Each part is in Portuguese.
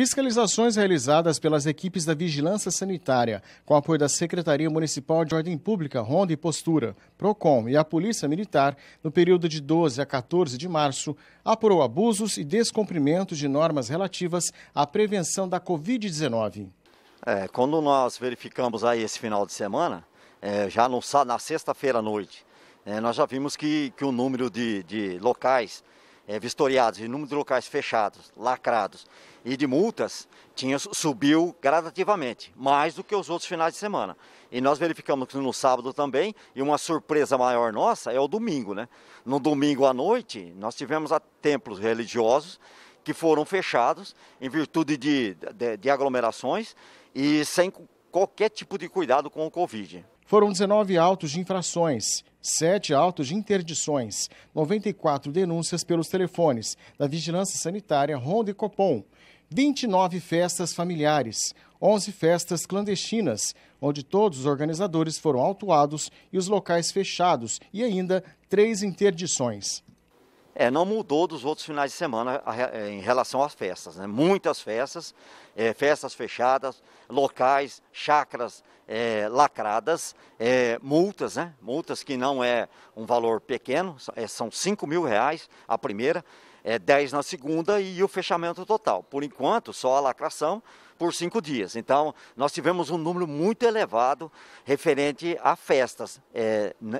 Fiscalizações realizadas pelas equipes da Vigilância Sanitária, com apoio da Secretaria Municipal de Ordem Pública, Ronda e Postura, PROCON e a Polícia Militar, no período de 12 a 14 de março, apurou abusos e descumprimentos de normas relativas à prevenção da Covid-19. É, quando nós verificamos aí esse final de semana, é, já no, na sexta-feira à noite, é, nós já vimos que, que o número de, de locais é, vistoriados em número de locais fechados, lacrados e de multas, tinha, subiu gradativamente, mais do que os outros finais de semana. E nós verificamos no sábado também, e uma surpresa maior nossa é o domingo, né? No domingo à noite, nós tivemos templos religiosos que foram fechados em virtude de, de, de aglomerações e sem qualquer tipo de cuidado com o Covid. Foram 19 autos de infrações, 7 autos de interdições, 94 denúncias pelos telefones da Vigilância Sanitária Ronda e Copom, 29 festas familiares, 11 festas clandestinas, onde todos os organizadores foram autuados e os locais fechados, e ainda três interdições. É, não mudou dos outros finais de semana é, em relação às festas. Né? Muitas festas, é, festas fechadas, locais, chacras é, lacradas, é, multas, né? multas que não é um valor pequeno, é, são 5 mil reais a primeira, é, 10 na segunda e o fechamento total. Por enquanto, só a lacração por cinco dias. Então, nós tivemos um número muito elevado referente a festas,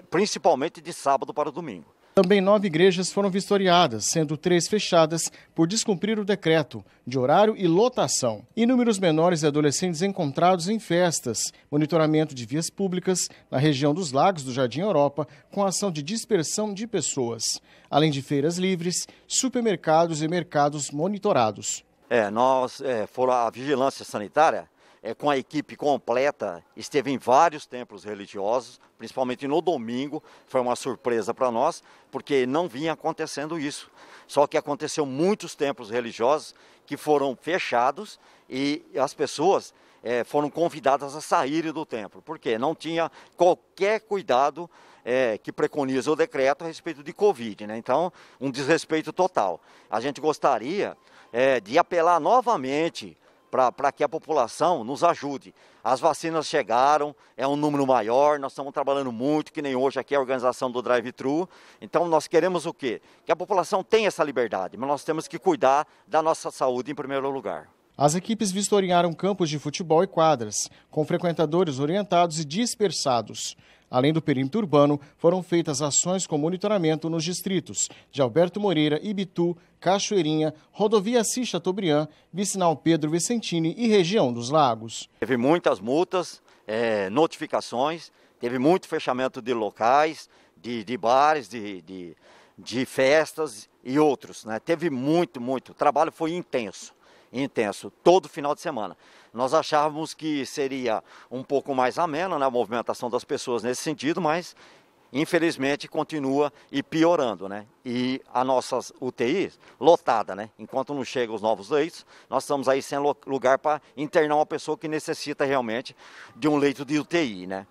principalmente de sábado para domingo. Também nove igrejas foram vistoriadas, sendo três fechadas por descumprir o decreto de horário e lotação. Inúmeros menores e adolescentes encontrados em festas, monitoramento de vias públicas na região dos Lagos do Jardim Europa, com ação de dispersão de pessoas, além de feiras livres, supermercados e mercados monitorados. É, nós é, foram a vigilância sanitária é, com a equipe completa, esteve em vários templos religiosos, principalmente no domingo. Foi uma surpresa para nós, porque não vinha acontecendo isso. Só que aconteceu muitos templos religiosos que foram fechados e as pessoas é, foram convidadas a saírem do templo, porque não tinha qualquer cuidado é, que preconiza o decreto a respeito de Covid. Né? Então, um desrespeito total. A gente gostaria é, de apelar novamente para que a população nos ajude. As vacinas chegaram, é um número maior, nós estamos trabalhando muito, que nem hoje aqui é a organização do drive-thru. Então nós queremos o quê? Que a população tenha essa liberdade, mas nós temos que cuidar da nossa saúde em primeiro lugar. As equipes vistoriaram campos de futebol e quadras, com frequentadores orientados e dispersados. Além do perímetro urbano, foram feitas ações com monitoramento nos distritos de Alberto Moreira, Ibitu, Cachoeirinha, Rodovia Assis Chateaubriand, Vicinal Pedro Vicentini e região dos Lagos. Teve muitas multas, é, notificações, teve muito fechamento de locais, de, de bares, de, de, de festas e outros. Né? Teve muito, muito. O trabalho foi intenso intenso todo final de semana. Nós achávamos que seria um pouco mais amena né, a movimentação das pessoas nesse sentido, mas infelizmente continua e piorando, né? E a nossas UTIs lotada, né? Enquanto não chegam os novos leitos, nós estamos aí sem lugar para internar uma pessoa que necessita realmente de um leito de UTI, né?